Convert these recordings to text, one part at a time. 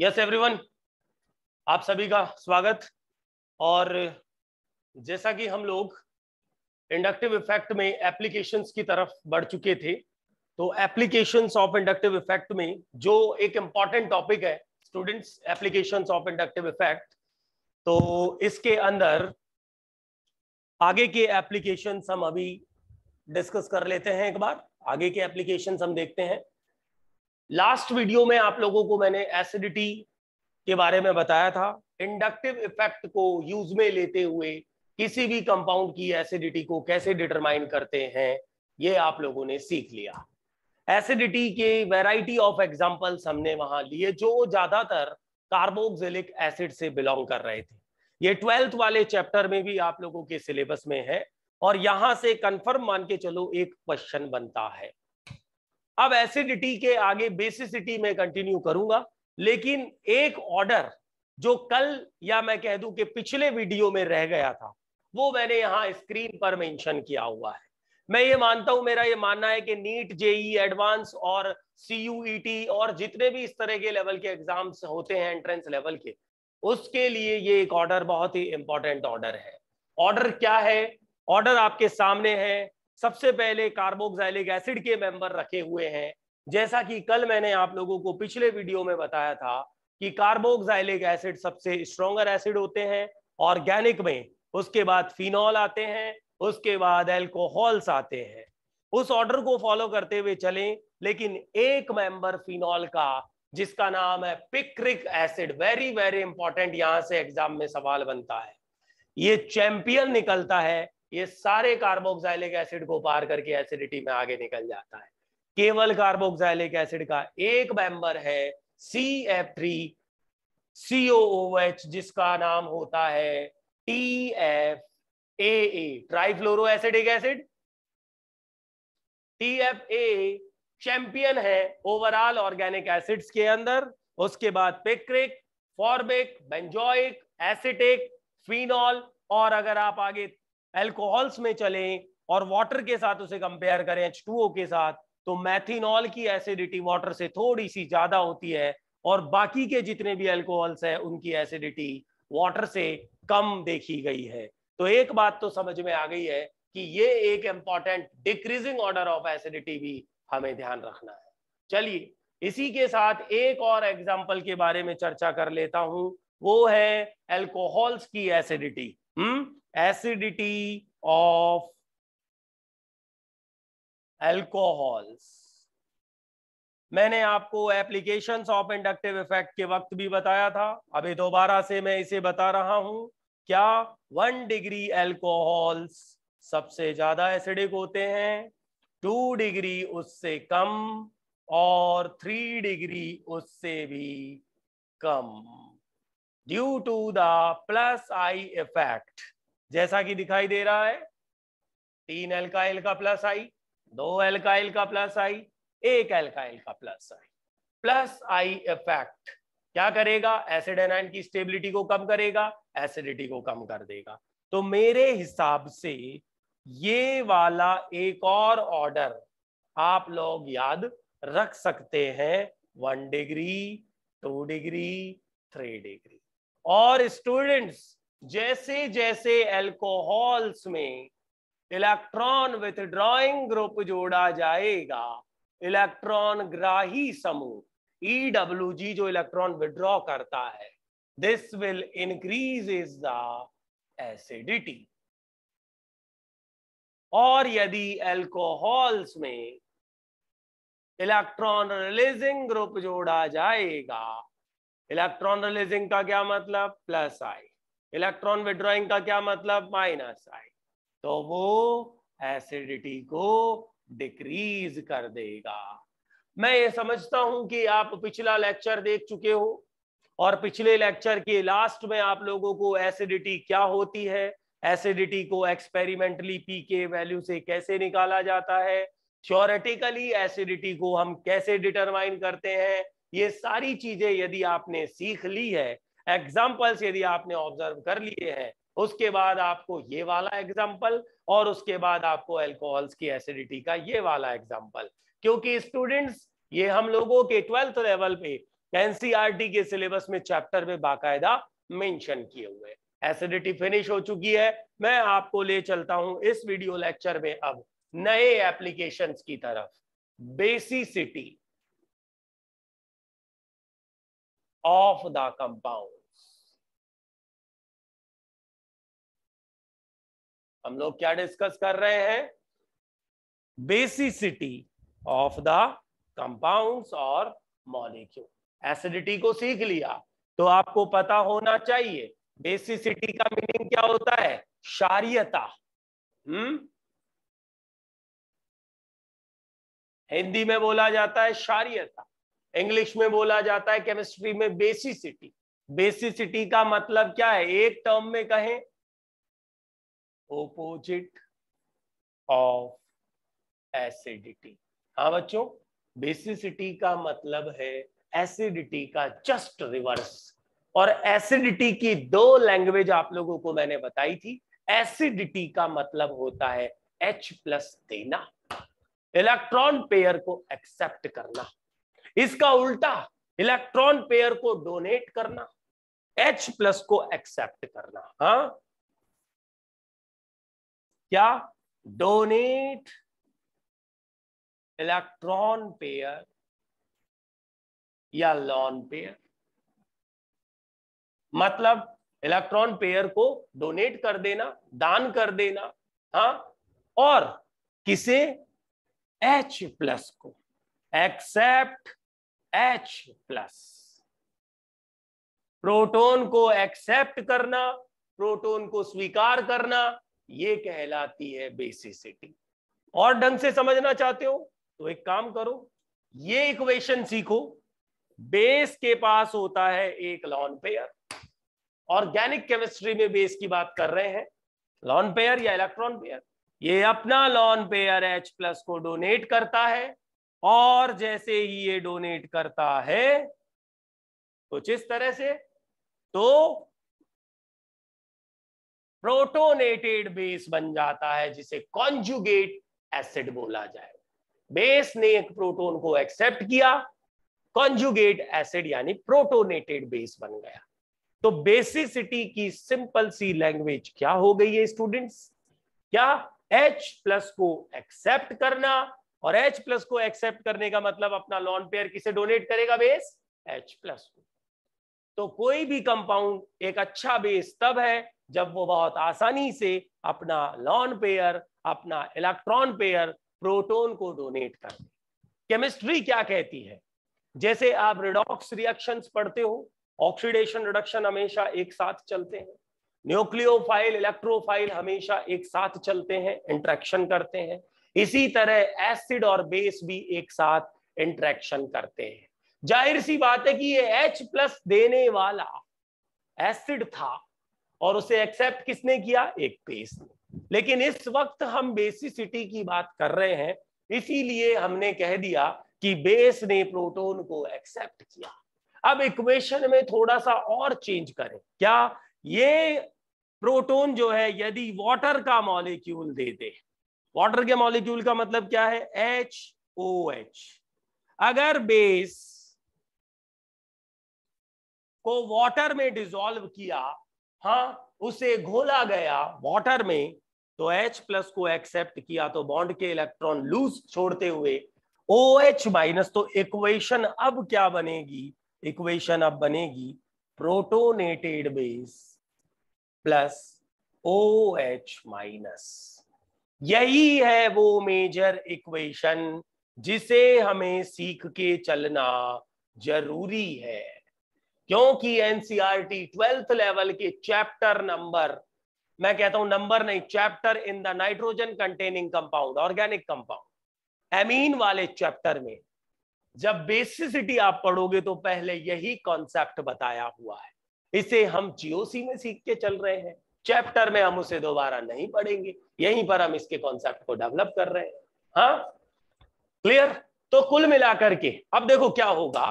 Yes everyone आप सभी का स्वागत और जैसा कि हम लोग इंडक्टिव इफेक्ट में एप्लीकेशंस की तरफ बढ़ चुके थे तो एप्लीकेशंस ऑफ इंडक्टिव इफेक्ट में जो एक इंपॉर्टेंट टॉपिक है students applications of inductive effect तो इसके अंदर आगे के एप्लीकेशंस हम अभी डिस्कस कर लेते हैं एक बार आगे के एप्लीकेशन हम देखते हैं लास्ट वीडियो में आप लोगों को मैंने एसिडिटी के बारे में बताया था इंडक्टिव इफेक्ट को यूज में लेते हुए किसी भी कंपाउंड की एसिडिटी को कैसे डिटरमाइन करते हैं ये आप लोगों ने सीख लिया एसिडिटी के वैरायटी ऑफ एग्जांपल्स हमने वहां लिए जो ज्यादातर कार्बोक्सिलिक एसिड से बिलोंग कर रहे थे ये ट्वेल्थ वाले चैप्टर में भी आप लोगों के सिलेबस में है और यहां से कंफर्म मान के चलो एक क्वेश्चन बनता है अब एसिडिटी के आगे बेसिसिटी में कंटिन्यू करूंगा लेकिन एक ऑर्डर जो कल या मैं कह दूं कि पिछले वीडियो में रह गया था वो मैंने यहाँ स्क्रीन पर मेंशन किया हुआ है मैं ये मानता हूं मेरा ये मानना है कि नीट जेई एडवांस और सी e और जितने भी इस तरह के लेवल के एग्जाम्स होते हैं एंट्रेंस लेवल के उसके लिए ये एक ऑर्डर बहुत ही इंपॉर्टेंट ऑर्डर है ऑर्डर क्या है ऑर्डर आपके सामने है सबसे पहले कार्बोक्साइलिक एसिड के मेंबर रखे हुए हैं जैसा कि कल मैंने आप लोगों को पिछले वीडियो में बताया था कि कार्बोक्साइलिक एसिड सबसे स्ट्रॉन्गर एसिड होते हैं ऑर्गेनिक में उसके बाद फिनॉल आते हैं उसके बाद एल्कोहल्स आते हैं उस ऑर्डर को फॉलो करते हुए चलें लेकिन एक मेंबर फिनॉल का जिसका नाम है picric acid very very important यहां से एग्जाम में सवाल बनता है ये चैंपियन निकलता है ये सारे कार्बोक्साइलिक एसिड को पार करके एसिडिटी में आगे निकल जाता है केवल कार्बोक्साइलिक एसिड का एक मेंबर है सी एफ थ्री सी जिसका नाम होता है T F A A trifluoro acidic acid T F A champion है ओवरऑल ऑर्गेनिक एसिड्स के अंदर उसके बाद picric formic benzoic acetic phenol और अगर आप आगे एल्कोहल्स में चले और वाटर के साथ उसे कंपेयर करें एच के साथ तो मैथिनॉल की एसिडिटी वाटर से थोड़ी सी ज्यादा होती है और बाकी के जितने भी एल्कोहल्स है उनकी एसिडिटी वाटर से कम देखी गई है तो एक बात तो समझ में आ गई है कि ये एक important decreasing order of acidity भी हमें ध्यान रखना है चलिए इसी के साथ एक और एग्जाम्पल के बारे में चर्चा कर लेता हूं वो है एल्कोहल्स की एसिडिटी एसिडिटी ऑफ एल्कोहल्स मैंने आपको एप्लीकेशन ऑफ इंडक्टिव इफेक्ट के वक्त भी बताया था अभी दोबारा से मैं इसे बता रहा हूं क्या वन डिग्री एल्कोहल्स सबसे ज्यादा एसिडिक होते हैं टू डिग्री उससे कम और थ्री डिग्री उससे भी कम due to the plus I effect जैसा कि दिखाई दे रहा है तीन एल्काइल का प्लस आई दो एल्काइल का प्लस आई एक एल्काइल का plus I plus I effect क्या करेगा एसिड एनाइन की स्टेबिलिटी को कम करेगा एसिडिटी को कम कर देगा तो मेरे हिसाब से ये वाला एक और ऑर्डर आप लोग याद रख सकते हैं one degree two degree three degree और स्टूडेंट्स जैसे जैसे एल्कोहल्स में इलेक्ट्रॉन विथड्रॉइंग ग्रुप जोड़ा जाएगा इलेक्ट्रॉन ग्राही समूह जी e जो इलेक्ट्रॉन विड्रॉ करता है this will increase is the acidity और यदि एल्कोहल्स में इलेक्ट्रॉन रिलीजिंग ग्रुप जोड़ा जाएगा इलेक्ट्रॉन रिलीजिंग का क्या मतलब प्लस आई इलेक्ट्रॉन विड्रॉइंग का क्या मतलब माइनस आई तो वो एसिडिटी को डिक्रीज कर देगा मैं ये समझता हूं कि आप पिछला लेक्चर देख चुके हो और पिछले लेक्चर के लास्ट में आप लोगों को एसिडिटी क्या होती है एसिडिटी को एक्सपेरिमेंटली पी के वैल्यू से कैसे निकाला जाता है थ्योरेटिकली एसिडिटी को हम कैसे डिटरमाइन करते हैं ये सारी चीजें यदि आपने सीख ली है एग्जाम्पल्स यदि आपने ऑब्जर्व कर लिए हैं उसके बाद आपको ये वाला एग्जाम्पल और उसके बाद आपको एल्कोहल्स की एसिडिटी का ये वाला एग्जाम्पल क्योंकि स्टूडेंट्स ये हम लोगों के ट्वेल्थ लेवल पे एनसीईआरटी e के सिलेबस में चैप्टर में बाकायदा मेंशन किए हुए एसिडिटी फिनिश हो चुकी है मैं आपको ले चलता हूं इस वीडियो लेक्चर में अब नए एप्लीकेशंस की तरफ बेसिसिटी of the compounds हम लोग क्या डिस्कस कर रहे हैं बेसिसिटी ऑफ द कंपाउंड्स और मॉलिक्यूल एसिडिटी को सीख लिया तो आपको पता होना चाहिए बेसिसिटी का मीनिंग क्या होता है शारियता हम्म हिंदी में बोला जाता है शारियता इंग्लिश में बोला जाता है केमिस्ट्री में बेसिसिटी बेसिसिटी का मतलब क्या है एक टर्म में कहें ओपोजिट ऑफ एसिडिटी हाँ बच्चों बेसिसिटी का मतलब है एसिडिटी का जस्ट रिवर्स और एसिडिटी की दो लैंग्वेज आप लोगों को मैंने बताई थी एसिडिटी का मतलब होता है H प्लस देना इलेक्ट्रॉन पेयर को एक्सेप्ट करना इसका उल्टा इलेक्ट्रॉन पेयर को डोनेट करना H प्लस को एक्सेप्ट करना हा क्या डोनेट इलेक्ट्रॉन पेयर या लॉन पेयर मतलब इलेक्ट्रॉन पेयर को डोनेट कर देना दान कर देना हा और किसे H प्लस को एक्सेप्ट H प्लस प्रोटोन को एक्सेप्ट करना प्रोटोन को स्वीकार करना ये कहलाती है बेसिसिटी और ढंग से समझना चाहते हो तो एक काम करो ये इक्वेशन सीखो बेस के पास होता है एक लॉन पेयर ऑर्गेनिक केमिस्ट्री में बेस की बात कर रहे हैं लॉन पेयर या इलेक्ट्रॉन पेयर ये अपना लॉन पेयर H प्लस को डोनेट करता है और जैसे ही ये डोनेट करता है कुछ तो इस तरह से तो प्रोटोनेटेड बेस बन जाता है जिसे कॉन्जुगेट एसिड बोला जाए बेस ने एक प्रोटोन को एक्सेप्ट किया कॉन्जुगेट एसिड यानी प्रोटोनेटेड बेस बन गया तो बेसिसिटी की सिंपल सी लैंग्वेज क्या हो गई है स्टूडेंट्स क्या H प्लस को एक्सेप्ट करना और H प्लस को एक्सेप्ट करने का मतलब अपना लॉन पेयर किसे डोनेट करेगा बेस H प्लस को तो कोई भी कंपाउंड एक अच्छा बेस तब है जब वो बहुत आसानी से अपना लॉन पेयर अपना इलेक्ट्रॉन पेयर प्रोटोन को डोनेट कर केमिस्ट्री क्या कहती है जैसे आप रिडॉक्स रिएक्शंस पढ़ते हो ऑक्सीडेशन रिडक्शन हमेशा एक साथ चलते हैं न्यूक्लियोफाइल इलेक्ट्रोफाइल हमेशा एक साथ चलते हैं इंट्रैक्शन करते हैं इसी तरह एसिड और बेस भी एक साथ इंट्रैक्शन करते हैं जाहिर सी बात है कि ये एच प्लस देने वाला एसिड था और उसे एक्सेप्ट किसने किया एक बेस ने लेकिन इस वक्त हम बेसिसिटी की बात कर रहे हैं इसीलिए हमने कह दिया कि बेस ने प्रोटोन को एक्सेप्ट किया अब इक्वेशन में थोड़ा सा और चेंज करें क्या ये प्रोटोन जो है यदि वाटर का मॉलिक्यूल दे दे वाटर के मॉलिक्यूल का मतलब क्या है एच ओ एच अगर बेस को वाटर में डिजोल्व किया हाँ उसे घोला गया वाटर में तो H प्लस को एक्सेप्ट किया तो बॉन्ड के इलेक्ट्रॉन लूज छोड़ते हुए OH माइनस तो इक्वेशन अब क्या बनेगी इक्वेशन अब बनेगी protonated base plus OH minus यही है वो मेजर इक्वेशन जिसे हमें सीख के चलना जरूरी है क्योंकि टी ट्वेल्थ लेवल के चैप्टर नंबर मैं कहता हूं नंबर नहीं chapter in the nitrogen containing compound organic compound amine वाले चैप्टर में जब बेसिसिटी आप पढ़ोगे तो पहले यही कॉन्सेप्ट बताया हुआ है इसे हम जीओसी में सीख के चल रहे हैं चैप्टर में हम उसे दोबारा नहीं पढ़ेंगे यहीं पर हम इसके कॉन्सेप्ट को डेवलप कर रहे हैं हाँ क्लियर तो कुल मिलाकर के अब देखो क्या होगा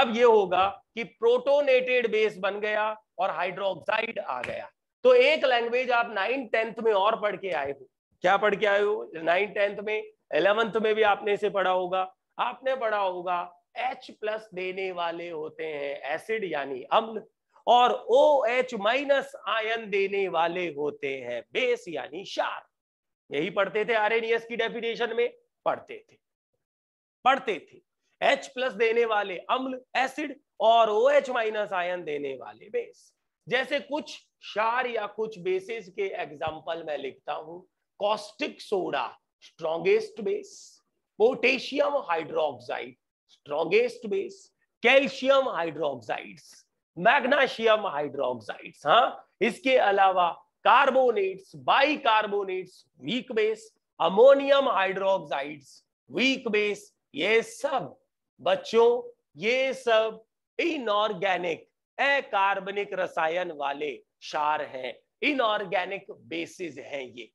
अब ये होगा कि प्रोटोनेटेड बेस बन गया और हाइड्रोक्साइड आ गया तो एक लैंग्वेज आप नाइन टेंथ में और पढ़ के आए हो क्या पढ़ के आए हो नाइन टेंथ में इलेवंथ में भी आपने इसे पढ़ा होगा आपने पढ़ा होगा H प्लस देने वाले होते हैं एसिड यानी अम्ल और ओ एच माइनस आयन देने वाले होते हैं बेस यानी शार यही पढ़ते थे आर e की डेफिनेशन में पढ़ते थे पढ़ते थे H प्लस देने वाले अम्ल एसिड और ओ एच माइनस आयन देने वाले बेस जैसे कुछ शार या कुछ बेसिस के एग्जाम्पल मैं लिखता हूं caustic soda strongest base potassium hydroxide strongest base calcium hydroxides magnesium hydroxides हाँ इसके अलावा carbonates bicarbonates weak base ammonium hydroxides weak base ये सब बच्चों ये सब इनऑर्गेनिक अकार्बनिक रसायन वाले क्षार हैं इनऑर्गेनिक बेसिस हैं ये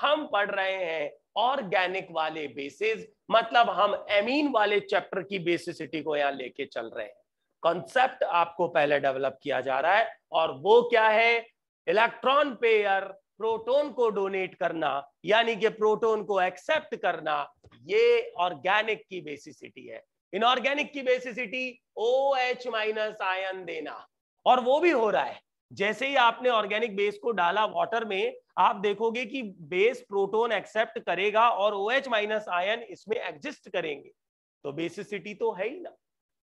हम पढ़ रहे हैं ऑर्गेनिक वाले बेसिस मतलब हम एमीन वाले चैप्टर की बेसिसिटी को यहां लेके चल रहे हैं कॉन्सेप्ट आपको पहले डेवलप किया जा रहा है और वो क्या है इलेक्ट्रॉन पेयर प्रोटॉन को डोनेट करना यानी कि प्रोटॉन को एक्सेप्ट करना ये ऑर्गेनिक की बेसिसिटी है इनऑर्गेनिक की basicity O H minus ion देना और वो भी हो रहा है जैसे ही आपने ऑर्गेनिक बेस को डाला वाटर में आप देखोगे कि बेस प्रोटॉन एक्सेप्ट करेगा और ओ एच माइनस आयन इसमें एग्जिस्ट करेंगे तो बेसिसिटी तो है ही ना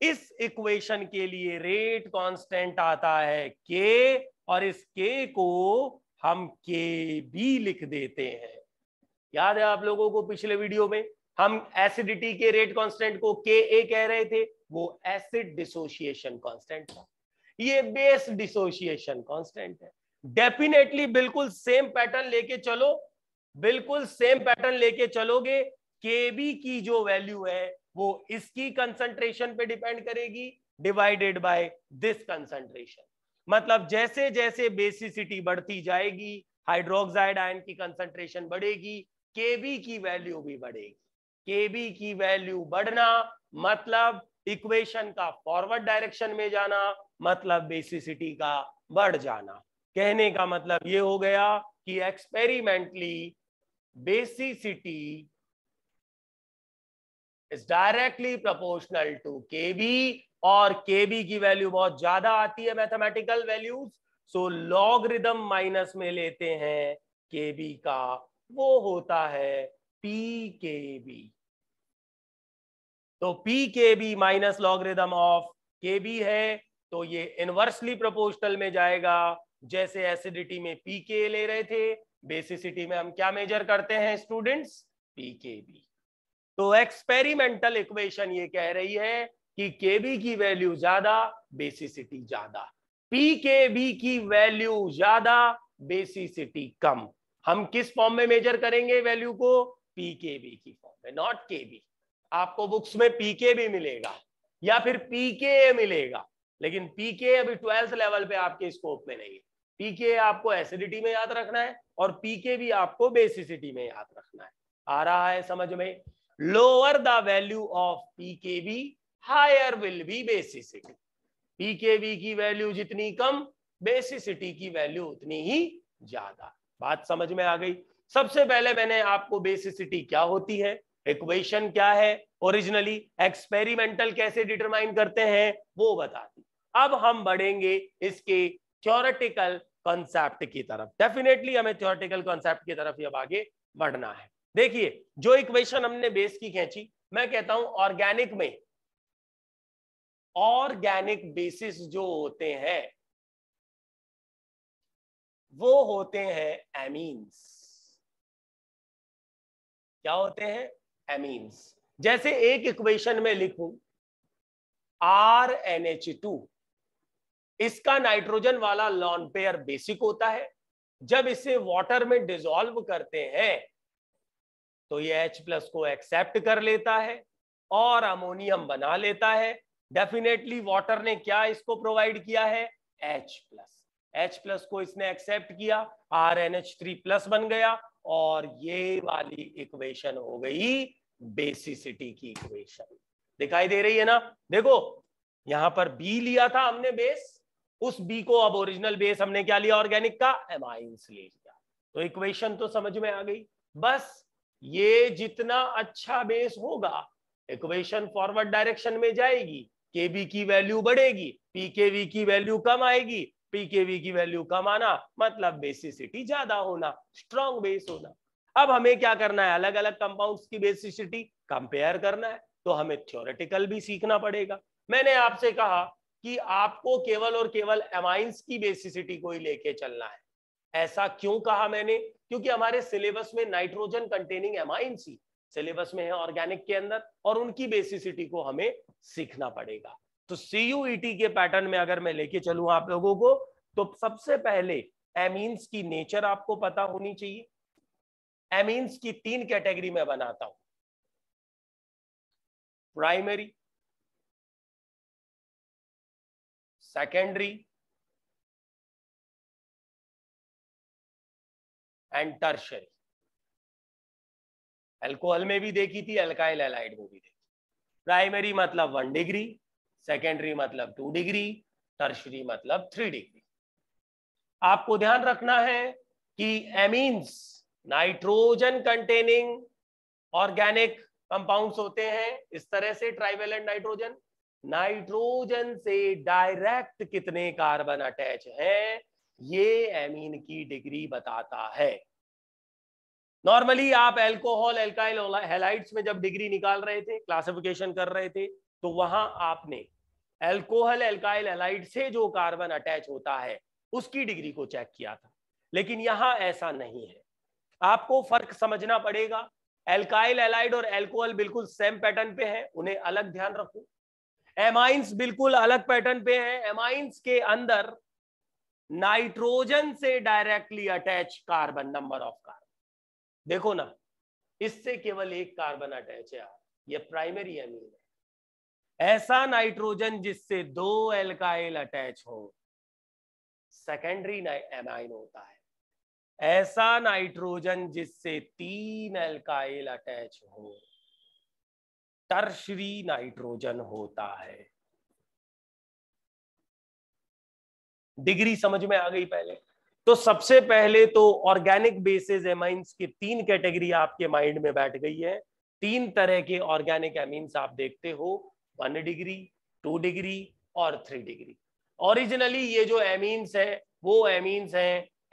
इस इक्वेशन के लिए रेट कांस्टेंट आता है के और इस के को हम के बी लिख देते हैं याद है आप लोगों को पिछले वीडियो में हम एसिडिटी के रेट कांस्टेंट को के ए कह रहे थे वो एसिड डिसोसिएशन कांस्टेंट था ये बेस डिसोसिएशन कांस्टेंट है डेफिनेटली बिल्कुल सेम पैटर्न लेके चलो बिल्कुल सेम पैटर्न लेके चलोगे के बी की जो वैल्यू है वो इसकी कंसंट्रेशन पे डिपेंड करेगी डिवाइडेड बाय दिस कंसंट्रेशन मतलब जैसे जैसे बेसिसिटी बढ़ती जाएगी हाइड्रोक्साइड आयन की कंसंट्रेशन बढ़ेगी केबी की वैल्यू भी बढ़ेगी केबी की वैल्यू बढ़ना मतलब इक्वेशन का फॉरवर्ड डायरेक्शन में जाना मतलब बेसिसिटी का बढ़ जाना कहने का मतलब ये हो गया कि experimentally basicity is directly proportional to K B और के बी की वैल्यू बहुत ज्यादा आती है mathematical values so logarithm minus में लेते हैं के बी का वो होता है पी के बी तो P K B minus logarithm of K B है तो ये इनवर्सली प्रोपोर्शनल में जाएगा जैसे एसिडिटी में पी के ले रहे थे बेसिसिटी में हम क्या मेजर करते हैं स्टूडेंट्स पी के बी तो एक्सपेरिमेंटल इक्वेशन ये कह रही है कि केबी की वैल्यू ज्यादा बेसिसिटी ज्यादा पी के बी की वैल्यू ज्यादा बेसिसिटी कम हम किस फॉर्म में मेजर करेंगे वैल्यू को पी के बी की फॉर्म में नॉट के बी आपको बुक्स में पी के बी मिलेगा या फिर पी के मिलेगा लेकिन पी के अभी ट्वेल्थ लेवल पे आपके स्कोप में नहीं है पी के आपको एसिडिटी में याद रखना है और पी के भी आपको बेसिसिटी में याद रखना है आ रहा है समझ में lower the value of pkb higher will be basicity pkb की वैल्यू जितनी कम बेसिसिटी की वैल्यू उतनी ही ज्यादा बात समझ में आ गई सबसे पहले मैंने आपको बेसिसिटी क्या होती है इक्वेशन क्या है ओरिजिनली एक्सपेरिमेंटल कैसे डिटरमाइन करते हैं वो बता दी अब हम बढ़ेंगे इसके थ्योरेटिकल कॉन्सेप्ट की तरफ डेफिनेटली हमें थ्योरेटिकल कॉन्सेप्ट की तरफ अब आगे बढ़ना है देखिए जो इक्वेशन हमने बेस की खेची मैं कहता हूं ऑर्गेनिक में ऑर्गेनिक बेसिस जो होते हैं वो होते हैं एमीन्स क्या होते हैं एमीन्स जैसे एक इक्वेशन में लिखू आर एन एच टू इसका नाइट्रोजन वाला लॉन्पेयर बेसिक होता है जब इसे वाटर में डिजोल्व करते हैं तो ये H प्लस को एक्सेप्ट कर लेता है और अमोनियम बना लेता है डेफिनेटली वाटर ने क्या इसको प्रोवाइड किया है एच प्लस H प्लस को इसने एक्सेप्ट किया R N H three plus बन गया और ये वाली इक्वेशन हो गई बेसिसिटी की इक्वेशन दिखाई दे रही है ना देखो यहां पर बी लिया था हमने बेस उस बी को अब ओरिजिनल बेस हमने क्या लिया ऑर्गेनिक का एमाइंस ले लिया तो इक्वेशन तो समझ में आ गई बस ये जितना अच्छा बेस होगा इक्वेशन फॉरवर्ड डायरेक्शन में जाएगी केबी की वैल्यू बढ़ेगी पीकेवी की वैल्यू कम आएगी पीकेवी की वैल्यू कम आना मतलब बेसिसिटी ज्यादा होना स्ट्रॉन्ग बेस होना अब हमें क्या करना है अलग अलग कंपाउंड्स की बेसिसिटी कंपेयर करना है तो हमें थ्योरेटिकल भी सीखना पड़ेगा मैंने आपसे कहा कि आपको केवल और केवल एमाइंस की बेसिसिटी को ही लेके चलना है ऐसा क्यों कहा मैंने क्योंकि हमारे सिलेबस में नाइट्रोजन कंटेनिंग एमाइनसी सिलेबस में है ऑर्गेनिक के अंदर और उनकी बेसिसिटी को हमें सीखना पड़ेगा तो सीयूटी e के पैटर्न में अगर मैं लेके चलू आप लोगों को तो सबसे पहले एमीन्स की नेचर आपको पता होनी चाहिए एमीन्स की तीन कैटेगरी में बनाता हूं primary secondary and tertiary alcohol में भी देखी थी एल्काइल एलाइड में भी देखी प्राइमरी मतलब वन डिग्री सेकेंडरी मतलब टू डिग्री टर्शरी मतलब थ्री डिग्री आपको ध्यान रखना है कि amines nitrogen containing organic compounds होते हैं इस तरह से ट्राइवेलेंट नाइट्रोजन नाइट्रोजन से डायरेक्ट कितने कार्बन अटैच हैं ये एमीन की डिग्री बताता है नॉर्मली आप एल्कोहल एल्काइल हेलाइट में जब डिग्री निकाल रहे थे क्लासिफिकेशन कर रहे थे तो वहां आपने एल्कोहल एल्काइल एलाइट से जो कार्बन अटैच होता है उसकी डिग्री को चेक किया था लेकिन यहां ऐसा नहीं है आपको फर्क समझना पड़ेगा एल्काइल एलाइड और एल्कोहल बिल्कुल सेम पैटर्न पे है उन्हें अलग ध्यान रखो एमाइंस बिल्कुल अलग पैटर्न पे है एमाइंस के अंदर नाइट्रोजन से directly attach carbon number of carbon देखो ना इससे केवल एक कार्बन अटैच है यार ये प्राइमरी अमीन है ऐसा नाइट्रोजन जिससे दो एल्काइल अटैच हो सेकेंडरी एमाइन होता है ऐसा नाइट्रोजन जिससे तीन एल्काइल अटैच हो टर्शरी नाइट्रोजन होता है डिग्री समझ में आ गई पहले तो सबसे पहले तो ऑर्गेनिक बेसिस एमाइंस की तीन कैटेगरी आपके माइंड में बैठ गई है तीन तरह के ऑर्गेनिक एमीन्स आप देखते हो वन डिग्री टू डिग्री और थ्री डिग्री ओरिजिनली ये जो एमीन्स है वो एमीन्स है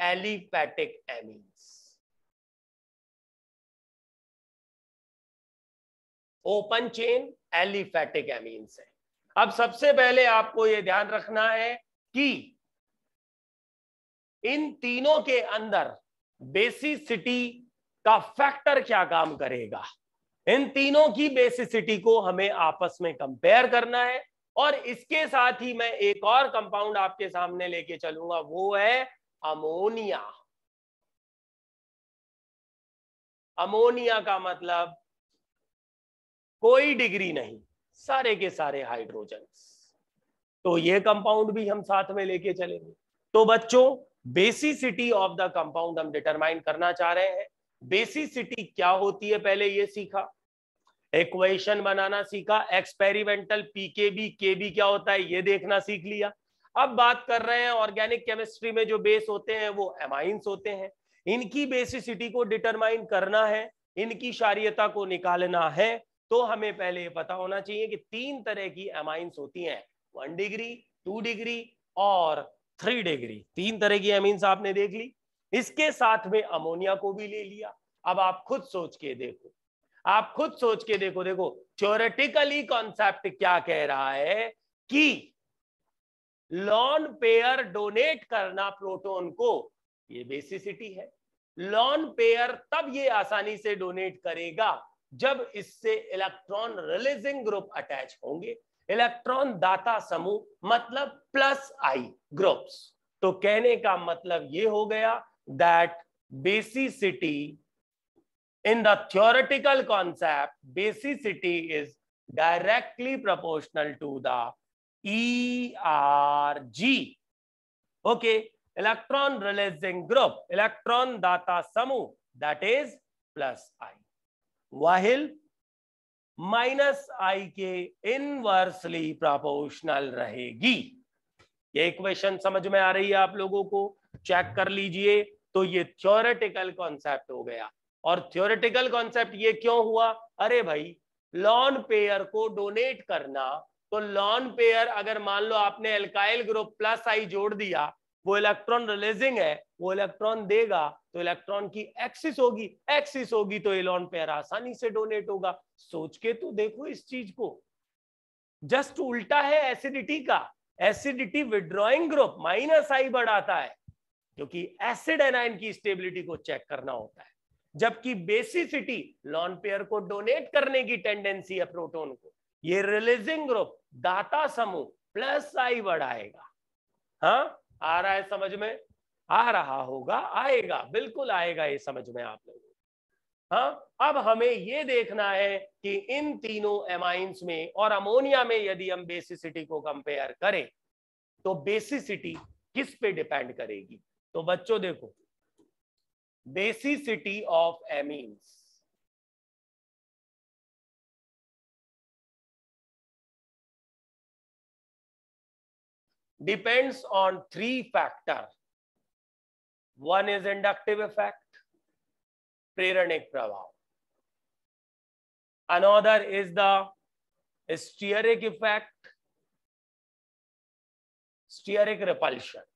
aliphatic amines open chain aliphatic amines है अब सबसे पहले आपको ये ध्यान रखना है कि इन तीनों के अंदर बेसिसिटी का फैक्टर क्या काम करेगा इन तीनों की बेसिसिटी को हमें आपस में कंपेयर करना है और इसके साथ ही मैं एक और कंपाउंड आपके सामने लेके चलूंगा वो है अमोनिया अमोनिया का मतलब कोई डिग्री नहीं सारे के सारे हाइड्रोजन तो ये कंपाउंड भी हम साथ में लेके चलेंगे तो बच्चों बेसिसिटी ऑफ द कंपाउंड हम डिटरमाइन करना चाह रहे हैं बेसिसिटी क्या होती है पहले ये सीखा इक्वेशन बनाना सीखा एक्सपेरिमेंटल पीकेबी केबी क्या होता है ये देखना सीख लिया अब बात कर रहे हैं ऑर्गेनिक केमिस्ट्री में जो बेस होते हैं वो एमाइंस होते हैं इनकी बेसिसिटी को डिटरमाइन करना है इनकी शारीयता को निकालना है तो हमें पहले ये पता होना चाहिए कि तीन तरह की एमाइंस होती हैं वन डिग्री टू डिग्री और थ्री डिग्री तीन तरह की एमीन्स आपने देख ली इसके साथ में अमोनिया को भी ले लिया अब आप खुद सोच के देखो आप खुद सोच के देखो देखो थ्योरेटिकली कॉन्सेप्ट क्या कह रहा है कि लॉन पेयर डोनेट करना प्रोटोन को ये बेसिसिटी है लॉन पेयर तब ये आसानी से डोनेट करेगा जब इससे इलेक्ट्रॉन रिलीजिंग ग्रुप अटैच होंगे इलेक्ट्रॉन दाता समूह मतलब प्लस आई ग्रुप्स तो कहने का मतलब ये हो गया that basicity in the theoretical concept basicity is directly proportional to the E R G okay electron releasing group electron दाता समूह that is plus I while minus I के इनवर्सली प्रोपोर्शनल रहेगी ये इक्वेशन समझ में आ रही है आप लोगों को चेक कर लीजिए तो ये थ्योरेटिकल कॉन्सेप्ट हो गया और थ्योरेटिकल कॉन्सेप्ट ये क्यों हुआ अरे भाई लॉन पेयर को डोनेट करना तो लॉन पेयर अगर मान लो आपने एल्काइल ग्रुप प्लस आई जोड़ दिया वो इलेक्ट्रॉन रिलीजिंग है वो इलेक्ट्रॉन देगा तो इलेक्ट्रॉन की एक्सिस होगी एक्सिस होगी तो इलॉन पेयर आसानी से डोनेट होगा सोच के तो देखो इस चीज को जस्ट उल्टा है एसिडिटी का acidity withdrawing group minus I बढ़ाता है क्योंकि एसिड एनाइन की स्टेबिलिटी को चेक करना होता है जबकि बेसिसिटी लॉन पेयर को डोनेट करने की टेंडेंसी है प्रोटोन को ये रिलीजिंग ग्रुप दाता समूह प्लस आई बढ़ाएगा हाँ आ रहा है समझ में आ रहा होगा आएगा बिल्कुल आएगा ये समझ में आप लोगों हाँ अब हमें ये देखना है कि इन तीनों एमाइंस में और अमोनिया में यदि हम बेसिसिटी को कंपेयर करें तो बेसिसिटी किस पे डिपेंड करेगी तो बच्चों देखो basicity of amines depends on three factor one is inductive effect preranic prabhav another is the steric effect steric repulsion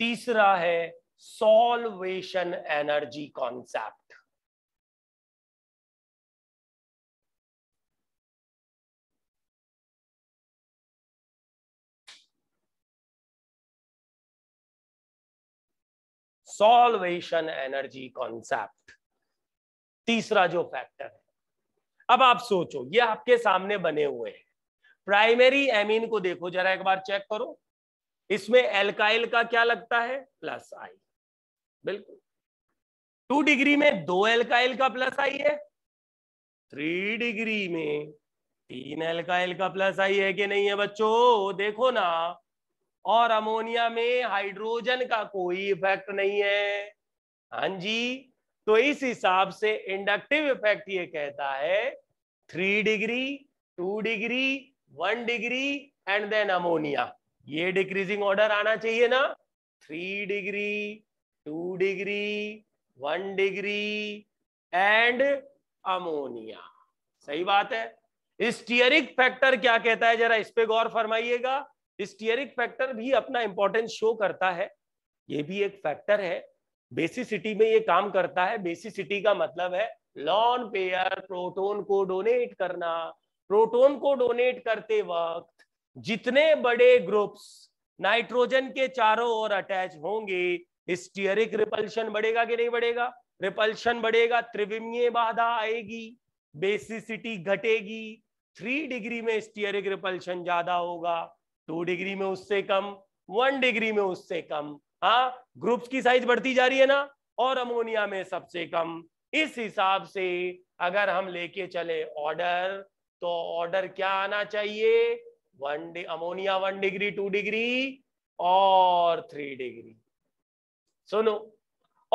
तीसरा hai solvation energy concept solvation energy concept तीसरा जो फैक्टर है अब आप सोचो ये आपके सामने बने हुए हैं प्राइमरी एमीन को देखो जरा एक बार चेक करो इसमें एल्काइल का क्या लगता है प्लस आई बिल्कुल टू डिग्री में दो एल्काइल का प्लस आई है थ्री डिग्री में तीन एल्काइल का प्लस आई है कि नहीं है बच्चों देखो ना और अमोनिया में हाइड्रोजन का कोई इफेक्ट नहीं है हाँ जी तो इस हिसाब से इंडक्टिव इफेक्ट ये कहता है three degree two degree one degree and then ammonia ये डिक्रीजिंग ऑर्डर आना चाहिए ना three degree two degree one degree and ammonia सही बात है स्टीयरिक फैक्टर क्या कहता है जरा इस पे गौर फरमाइएगा स्टीयरिक फैक्टर भी अपना इंपॉर्टेंस शो करता है ये भी एक फैक्टर है बेसिसिटी में ये काम करता है बेसिसिटी का मतलब है लॉन पेयर प्रोटोन को डोनेट करना प्रोटोन को डोनेट करते वक्त जितने बड़े ग्रुप्स नाइट्रोजन के चारों ओर अटैच होंगे स्टीयरिक रिपल्शन बढ़ेगा कि नहीं बढ़ेगा रिपल्शन बढ़ेगा त्रिविमीय बाधा आएगी बेसिसिटी घटेगी थ्री डिग्री में स्टीयरिक रिपल्शन ज्यादा होगा टू डिग्री में उससे कम वन डिग्री में उससे कम हाँ ग्रुप्स की साइज बढ़ती जा रही है ना और अमोनिया में सबसे कम इस हिसाब से अगर हम लेके चले ऑर्डर तो ऑर्डर क्या आना चाहिए one ammonia one degree two degree और थ्री डिग्री सुनो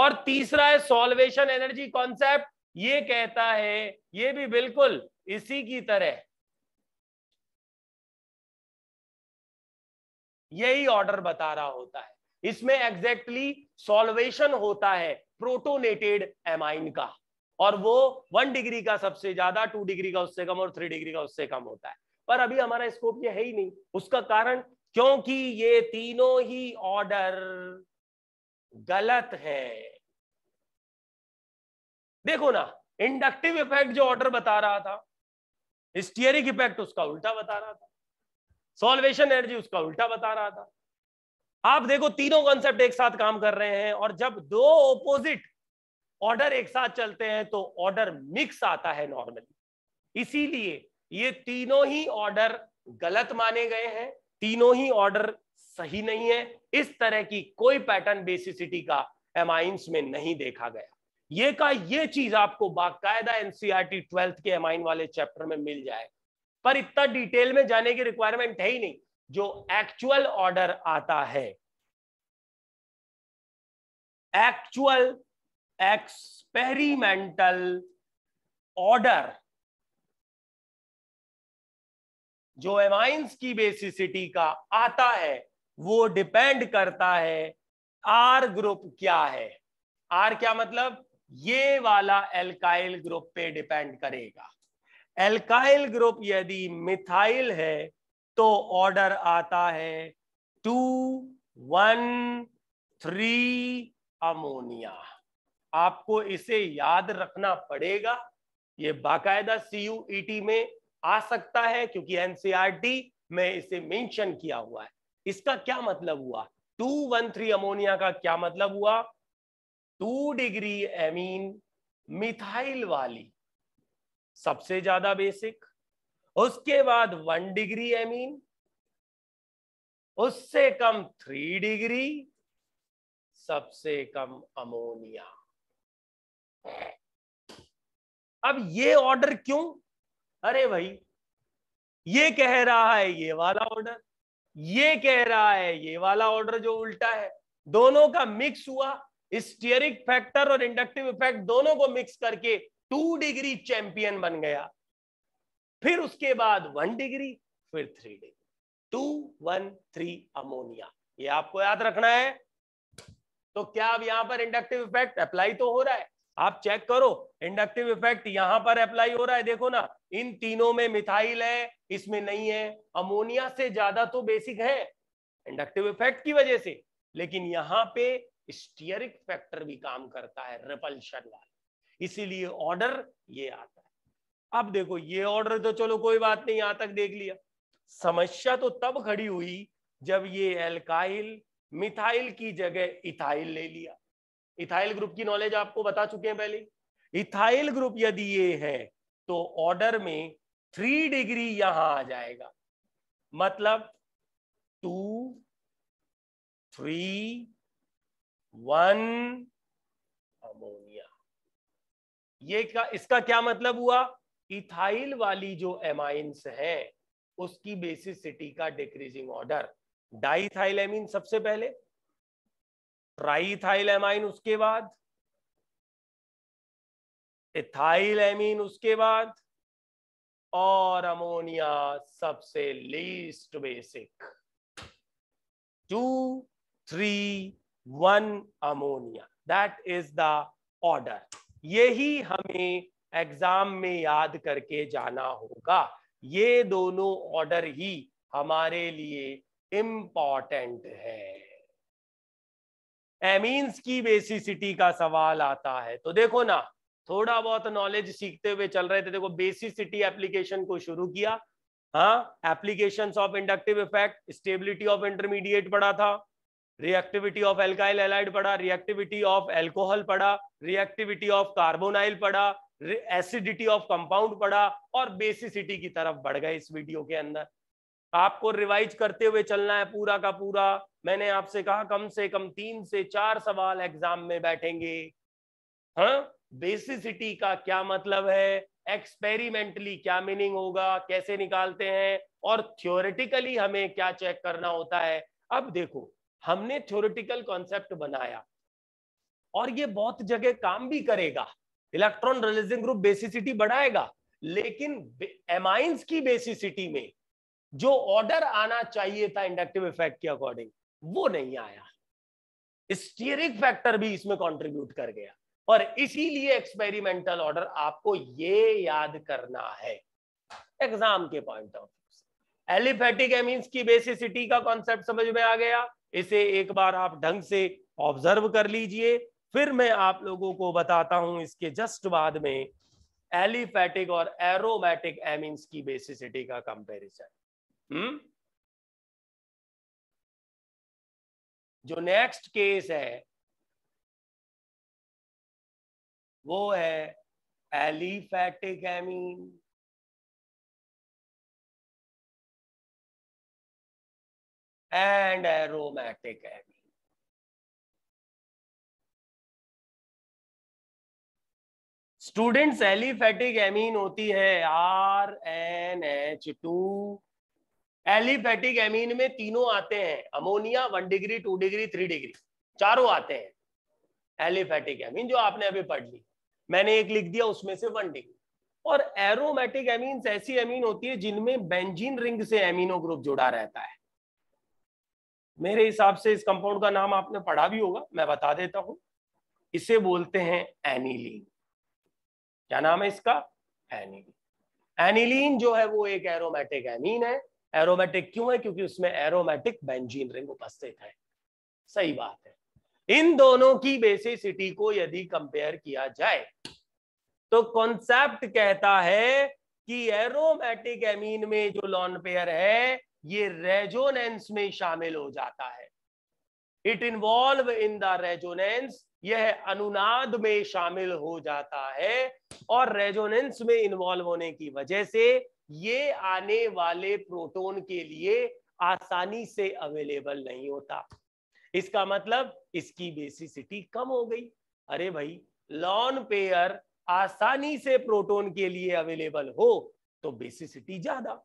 और तीसरा है सॉल्वेशन एनर्जी कॉन्सेप्ट ये कहता है ये भी बिल्कुल इसी की तरह यही ऑर्डर बता रहा होता है इसमें एग्जैक्टली exactly सॉल्वेशन होता है प्रोटोनेटेड एमाइन का और वो वन डिग्री का सबसे ज्यादा टू डिग्री का उससे कम और थ्री डिग्री का उससे कम होता है पर अभी हमारा स्कोप ये है ही नहीं उसका कारण क्योंकि ये तीनों ही ऑर्डर गलत है देखो ना इंडक्टिव इफेक्ट जो ऑर्डर बता रहा था स्टियरिक इफेक्ट उसका उल्टा बता रहा था सॉल्वेशन एनर्जी उसका उल्टा बता रहा था आप देखो तीनों कॉन्सेप्ट एक साथ काम कर रहे हैं और जब दो ओपोजिट ऑर्डर एक साथ चलते हैं तो ऑर्डर मिक्स आता है नॉर्मली इसीलिए ये तीनों ही ऑर्डर गलत माने गए हैं तीनों ही ऑर्डर सही नहीं है इस तरह की कोई पैटर्न बेसिसिटी का एमाइंस में नहीं देखा गया ये का ये चीज आपको बाकायदा एनसीआरटी ट्वेल्थ e के एमाइन वाले चैप्टर में मिल जाएगा पर इतना डिटेल में जाने की रिक्वायरमेंट है ही नहीं जो एक्चुअल ऑर्डर आता है एक्चुअल एक्सपेरिमेंटल ऑर्डर जो एमाइंस की बेसिसिटी का आता है वो डिपेंड करता है आर ग्रुप क्या है आर क्या मतलब ये वाला एल्काइल ग्रुप पे डिपेंड करेगा एल्काइल ग्रुप यदि मिथाइल है तो ऑर्डर आता है टू वन थ्री अमोनिया आपको इसे याद रखना पड़ेगा ये बाकायदा सी e में आ सकता है क्योंकि एनसीईआरटी में इसे मेंशन किया हुआ है इसका क्या मतलब हुआ टू वन थ्री अमोनिया का क्या मतलब हुआ टू डिग्री एमीन मिथाइल वाली सबसे ज्यादा बेसिक उसके बाद वन डिग्री एमीन उससे कम थ्री डिग्री सबसे कम अमोनिया अब ये ऑर्डर क्यों अरे भाई ये कह रहा है ये वाला ऑर्डर ये कह रहा है ये वाला ऑर्डर जो उल्टा है दोनों का मिक्स हुआ स्टीयरिक फैक्टर और इंडक्टिव इफेक्ट दोनों को मिक्स करके टू डिग्री चैंपियन बन गया फिर उसके बाद वन डिग्री फिर three degree two one three ammonia ये आपको याद रखना है तो क्या अब यहां पर इंडक्टिव इफेक्ट अप्लाई तो हो रहा है आप चेक करो इंडक्टिव इफेक्ट यहां पर अप्लाई हो रहा है देखो ना इन तीनों में मिथाइल है इसमें नहीं है अमोनिया से ज्यादा तो बेसिक है इंडक्टिव इफेक्ट की वजह से लेकिन यहां पे स्टीयरिक फैक्टर भी काम करता है रिपल्शन वाला इसीलिए ऑर्डर ये आता है अब देखो ये ऑर्डर तो चलो कोई बात नहीं यहां तक देख लिया समस्या तो तब खड़ी हुई जब ये एल्काइल मिथाइल की जगह इथाइल ले लिया इथाइल ग्रुप की नॉलेज आपको बता चुके हैं पहले इथाइल ग्रुप यदि ये है तो ऑर्डर में थ्री डिग्री यहां आ जाएगा मतलब टू थ्री वन ये का, इसका क्या मतलब हुआ इथाइल वाली जो एमाइंस है उसकी बेसिसिटी का डिक्रीजिंग ऑर्डर डाइथाइल एमीन सबसे पहले ट्राइथाइल एमाइन उसके बाद इथाइल एमीन उसके बाद और अमोनिया सबसे least basic two three one ammonia that is the order यही हमें एग्जाम में याद करके जाना होगा ये दोनों ऑर्डर ही हमारे लिए इम्पॉर्टेंट है एमीन्स की बेसिसिटी का सवाल आता है तो देखो ना थोड़ा बहुत नॉलेज सीखते हुए चल रहे थे देखो बेसिसिटी एप्लीकेशन को शुरू किया हाँ application of inductive effect stability of intermediate पढ़ा था रिएक्टिविटी ऑफ एल्काइल एलाइड पढ़ा रिएक्टिविटी ऑफ एल्कोहल पढ़ा रिएक्टिविटी ऑफ कार्बोनाइल पढ़ा एसिडिटी ऑफ कंपाउंड पढ़ा और बेसिसिटी की तरफ बढ़ गए इस वीडियो के अंदर आपको रिवाइज करते हुए चलना है पूरा का पूरा मैंने आपसे कहा कम से कम तीन से चार सवाल एग्जाम में बैठेंगे हाँ बेसिसिटी का क्या मतलब है एक्सपेरिमेंटली क्या मीनिंग होगा कैसे निकालते हैं और थियोरेटिकली हमें क्या चेक करना होता है अब देखो हमने थ्योरिटिकल कॉन्सेप्ट बनाया और ये बहुत जगह काम भी करेगा इलेक्ट्रॉन रिलीजिंग ग्रुप बेसिसिटी बढ़ाएगा लेकिन एमाइंस की बेसिसिटी में जो ऑर्डर आना चाहिए था इंडक्टिव इफेक्ट के अकॉर्डिंग वो नहीं आया स्टीयरिंग फैक्टर भी इसमें कंट्रीब्यूट कर गया और इसीलिए एक्सपेरिमेंटल ऑर्डर आपको ये याद करना है एग्जाम के पॉइंट ऑफ एलिफेटिक एमीन्स की बेसिसिटी का कॉन्सेप्ट समझ में आ गया इसे एक बार आप ढंग से ऑब्जर्व कर लीजिए फिर मैं आप लोगों को बताता हूं इसके जस्ट बाद में एलिफैटिक और एरोमैटिक एमिन्स की बेसिसिटी का कंपेरिजन हम्म? जो नेक्स्ट केस है वो है aliphatic amines and aromatic amine. Student aliphatic amine होती है R N H two aliphatic amine में तीनों आते हैं ammonia one degree two degree three degree चारों आते हैं एलिफेटिक एमीन जो आपने अभी पढ़ ली मैंने एक लिख दिया उसमें से वन डिग्री और एरोमेटिक एमीन ऐसी एमीन होती है जिनमें बेंजीन रिंग से एमिनो ग्रुप जुड़ा रहता है मेरे हिसाब से इस कंपाउंड का नाम आपने पढ़ा भी होगा मैं बता देता हूं इसे बोलते हैं एनिलीन क्या नाम है इसका एनिलीन एनिलीन जो है वो एक एरोमेटिक एमीन है एरोमेटिक क्यों है क्योंकि उसमें एरोमेटिक बेंजीन रिंग उपस्थित है सही बात है इन दोनों की बेसिसिटी को यदि कंपेयर किया जाए तो कॉन्सेप्ट कहता है कि एरोमेटिक एमीन में जो लॉन पेयर है ये रेजोनेंस में शामिल हो जाता है it involve in the resonance यह अनुनाद में शामिल हो जाता है और रेजोनेंस में इन्वॉल्व होने की वजह से ये आने वाले प्रोटोन के लिए आसानी से अवेलेबल नहीं होता इसका मतलब इसकी बेसिसिटी कम हो गई अरे भाई लॉन पेयर आसानी से प्रोटोन के लिए अवेलेबल हो तो बेसिसिटी ज्यादा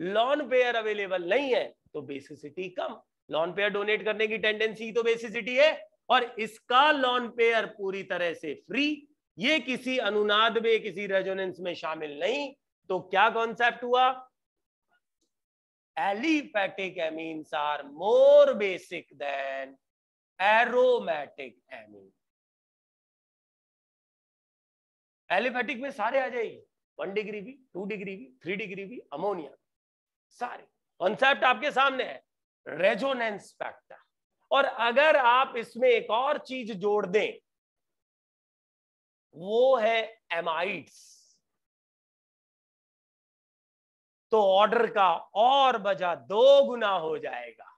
लॉन पेयर अवेलेबल नहीं है तो बेसिसिटी कम लॉन पेयर डोनेट करने की टेंडेंसी तो बेसिसिटी है और इसका लॉन पेयर पूरी तरह से फ्री ये किसी अनुनाद में किसी रेजोनेंस में शामिल नहीं तो क्या कॉन्सेप्ट हुआ aliphatic amines are more basic than aromatic amine aliphatic में सारे आ जाएगी वन डिग्री भी टू डिग्री भी थ्री डिग्री भी अमोनिया सारे कॉन्सेप्ट आपके सामने है रेजोनेंस फैक्टर और अगर आप इसमें एक और चीज जोड़ दें वो है एमाइड्स तो ऑर्डर का और बजा दो गुना हो जाएगा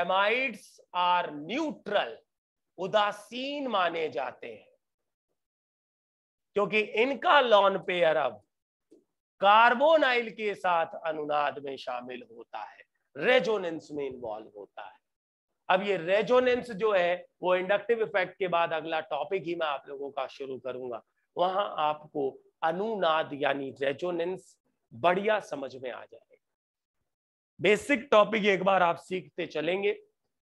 एमाइड्स आर न्यूट्रल उदासीन माने जाते हैं क्योंकि इनका लॉन पेयर अब कार्बोनाइल के साथ अनुनाद में शामिल होता है रेजोनेंस में इन्वॉल्व होता है अब ये रेजोनेंस जो है वो इंडक्टिव इफेक्ट के बाद अगला टॉपिक ही मैं आप लोगों का शुरू करूंगा वहां आपको अनुनाद यानी रेजोनेंस बढ़िया समझ में आ जाएगा बेसिक टॉपिक एक बार आप सीखते चलेंगे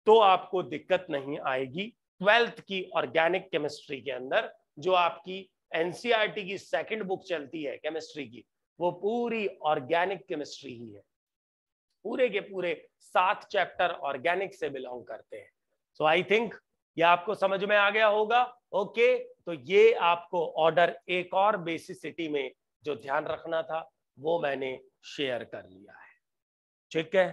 तो आपको दिक्कत नहीं आएगी ट्वेल्थ की ऑर्गेनिक केमिस्ट्री के अंदर जो आपकी एनसीआरटी e की सेकंड बुक चलती है केमिस्ट्री की वो पूरी ऑर्गेनिक केमिस्ट्री ही है पूरे के पूरे सात चैप्टर ऑर्गेनिक से बिलोंग करते हैं सो आई थिंक ये आपको समझ में आ गया होगा ओके okay, तो ये आपको ऑर्डर एक और बेसिसिटी में जो ध्यान रखना था वो मैंने शेयर कर लिया है ठीक है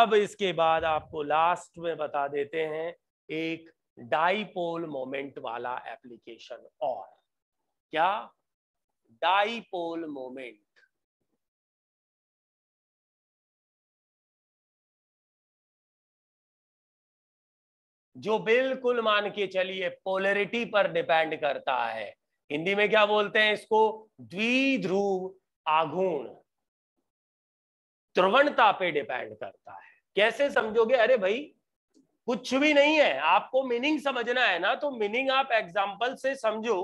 अब इसके बाद आपको लास्ट में बता देते हैं एक डाइपोल मोमेंट वाला एप्लीकेशन और क्या डाइपोल मोमेंट जो बिल्कुल मान के चलिए पोलरिटी पर डिपेंड करता है हिंदी में क्या बोलते हैं इसको द्विध्रुव आघूर्ण त्रवणता पे डिपेंड करता है कैसे समझोगे अरे भाई कुछ भी नहीं है आपको मीनिंग समझना है ना तो मीनिंग आप एग्जाम्पल से समझो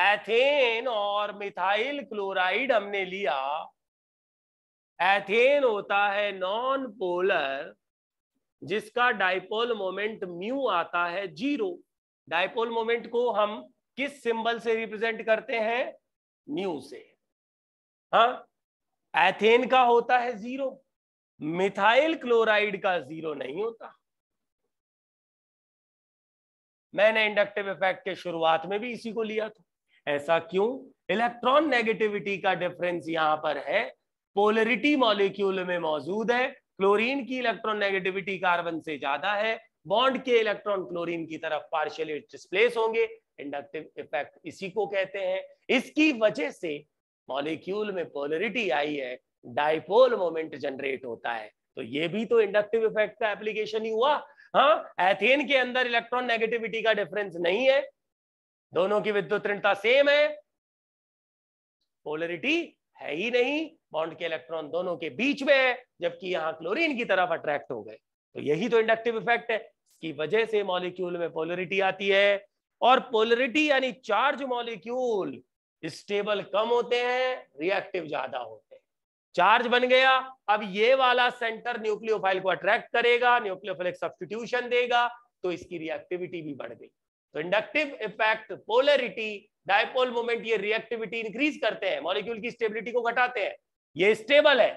एथेन और मिथाइल क्लोराइड हमने लिया एथेन होता है नॉन पोलर जिसका डायपोल मोमेंट म्यू आता है जीरो डायपोल मोमेंट को हम किस सिंबल से रिप्रेजेंट करते हैं म्यू से हा एथेन का होता है जीरो मिथाइल क्लोराइड का जीरो नहीं होता मैंने इंडक्टिव इफेक्ट के शुरुआत में भी इसी को लिया था ऐसा क्यों इलेक्ट्रॉन नेगेटिविटी का डिफरेंस यहां पर है पोलरिटी मॉलिक्यूल में मौजूद है क्लोरीन की इलेक्ट्रोनेगेटिविटी कार्बन से ज्यादा है बॉन्ड के इलेक्ट्रॉन क्लोरीन की तरफ पार्शियली डिस्प्लेस होंगे इंडक्टिव इफेक्ट इसी को कहते हैं इसकी वजह से मॉलिक्यूल में पोलरिटी आई है डायपोल मोमेंट जनरेट होता है तो ये भी तो इंडक्टिव इफेक्ट का एप्लीकेशन ही हुआ हाँ एथेन के अंदर इलेक्ट्रॉन नेगेटिविटी का डिफरेंस नहीं है दोनों की विद्युत सेम है पोलरिटी है ही नहीं बॉन्ड के इलेक्ट्रॉन दोनों के बीच में है जबकि यहाँ क्लोरीन की तरफ अट्रैक्ट हो गए तो यही तो इंडक्टिव इफेक्ट है इसकी वजह से मॉलिक्यूल में पोलरिटी आती है और पोलरिटी यानी चार्ज मॉलिक्यूल स्टेबल कम होते हैं रिएक्टिव ज्यादा होते हैं चार्ज बन गया अब ये वाला सेंटर न्यूक्लियोफाइल को अट्रैक्ट करेगा न्यूक्लियोफाइल एक सब्सटीट्यूशन देगा तो इसकी रिएक्टिविटी भी बढ़ गई तो inductive effect polarity dipole moment ये रिएक्टिविटी इंक्रीज करते हैं मॉलिक्यूल की स्टेबिलिटी को घटाते हैं ये स्टेबल है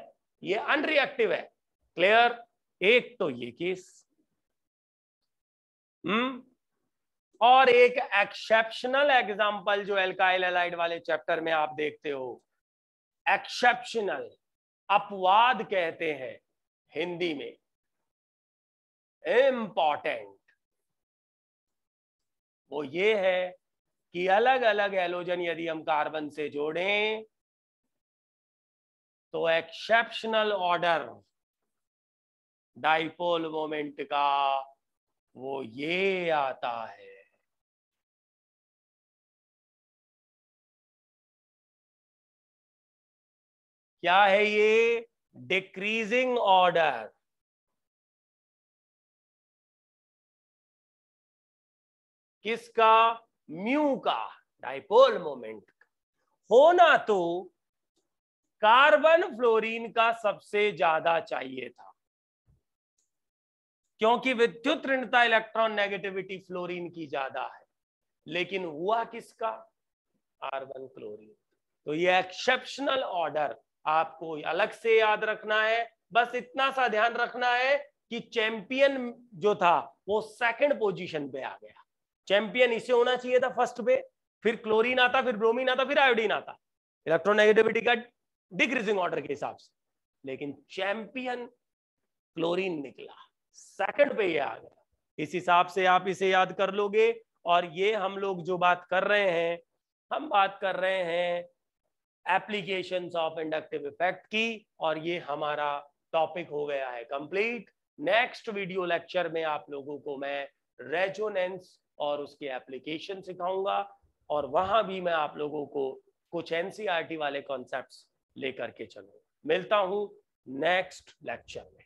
ये अनरिएक्टिव है क्लियर एक तो ये केस हम्म hmm? और एक एक्सेप्शनल एग्जांपल जो एल्काइल एलाइड वाले चैप्टर में आप देखते हो एक्सेप्शनल अपवाद कहते हैं हिंदी में इंपॉर्टेंट वो ये है कि अलग अलग एलोजन यदि हम कार्बन से जोड़ें तो एक्सेप्शनल ऑर्डर डाइपोल मोमेंट का वो ये आता है क्या है ये डिक्रीजिंग ऑर्डर किसका म्यू का डाइपोल मोमेंट होना तो कार्बन फ्लोरीन का सबसे ज्यादा चाहिए था क्योंकि विद्युत ऋणता इलेक्ट्रॉन नेगेटिविटी फ्लोरीन की ज्यादा है लेकिन हुआ किसका कार्बन क्लोरीन तो ये एक्सेप्शनल ऑर्डर आपको अलग से याद रखना है बस इतना सा ध्यान रखना है कि चैंपियन जो था वो सेकंड पोजीशन पे आ गया चैंपियन इसे होना चाहिए था फर्स्ट पे फिर क्लोरीन आता फिर ब्रोमीन आता फिर आयोडीन आता इलेक्ट्रोनेगेटिविटी का डिक्रीजिंग ऑर्डर के हिसाब से लेकिन चैंपियन क्लोरीन निकला सेकंड पे ये आ गया इस हिसाब से आप इसे याद कर लोगे और ये हम लोग जो बात कर रहे हैं हम बात कर रहे हैं एप्लीकेशन ऑफ इंडक्टिव इफेक्ट की और ये हमारा टॉपिक हो गया है कंप्लीट नेक्स्ट वीडियो लेक्चर में आप लोगों को मैं रेजोनेंस और उसके एप्लीकेशन सिखाऊंगा और वहां भी मैं आप लोगों को कुछ एनसीआरटी वाले कॉन्सेप्ट्स लेकर के चलूंगा मिलता हूं नेक्स्ट लेक्चर में